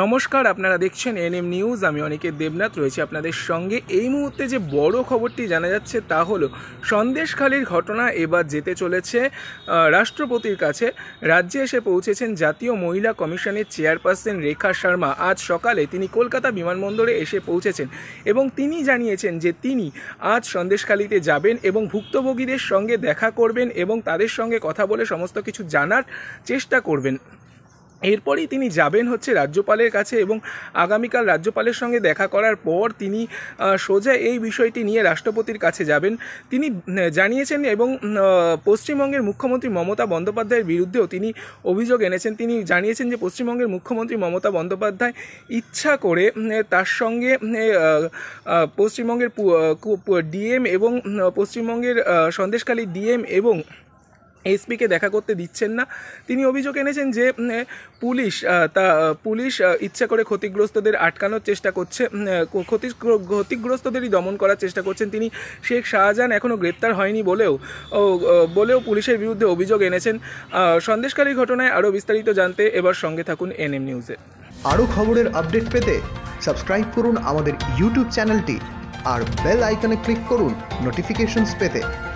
নমস্কার আপনারা দেখছেন এন এম নিউজ আমি অনেকের দেবনাথ রয়েছে আপনাদের সঙ্গে এই মুহূর্তে যে বড় খবরটি জানা যাচ্ছে তা হলো সন্দেশখালির ঘটনা এবার যেতে চলেছে রাষ্ট্রপতির কাছে রাজ্যে এসে পৌঁছেছেন জাতীয় মহিলা কমিশনের চেয়ারপারসন রেখা শর্মা আজ সকালে তিনি কলকাতা বিমানবন্দরে এসে পৌঁছেছেন এবং তিনি জানিয়েছেন যে তিনি আজ সন্দেশখালিতে যাবেন এবং ভুক্তভোগীদের সঙ্গে দেখা করবেন এবং তাদের সঙ্গে কথা বলে সমস্ত কিছু জানার চেষ্টা করবেন এরপরেই তিনি যাবেন হচ্ছে রাজ্যপালের কাছে এবং আগামীকাল রাজ্যপালের সঙ্গে দেখা করার পর তিনি সোজা এই বিষয়টি নিয়ে রাষ্ট্রপতির কাছে যাবেন তিনি জানিয়েছেন এবং পশ্চিমবঙ্গের মুখ্যমন্ত্রী মমতা বন্দ্যোপাধ্যায়ের বিরুদ্ধেও তিনি অভিযোগ এনেছেন তিনি জানিয়েছেন যে পশ্চিমবঙ্গের মুখ্যমন্ত্রী মমতা বন্দ্যোপাধ্যায় ইচ্ছা করে তার সঙ্গে পশ্চিমবঙ্গের ডিএম এবং পশ্চিমবঙ্গের সন্দেশকালী ডিএম এবং এসপিকে দেখা করতে দিচ্ছেন না তিনি অভিযোগ এনেছেন যে পুলিশ তা পুলিশ ইচ্ছা করে ক্ষতিগ্রস্তদের আটকানোর চেষ্টা করছে ক্ষতি ক্ষতিগ্রস্তদেরই দমন করার চেষ্টা করছেন তিনি শেখ শাহজাহান এখনও গ্রেপ্তার হয়নি বলেও বলেও পুলিশের বিরুদ্ধে অভিযোগ এনেছেন সন্দেশকারী ঘটনায় আরও বিস্তারিত জানতে এবার সঙ্গে থাকুন এনএম নিউজে আরও খবরের আপডেট পেতে সাবস্ক্রাইব করুন আমাদের ইউটিউব চ্যানেলটি আর বেল আইকনে ক্লিক করুন নোটিফিকেশনস পেতে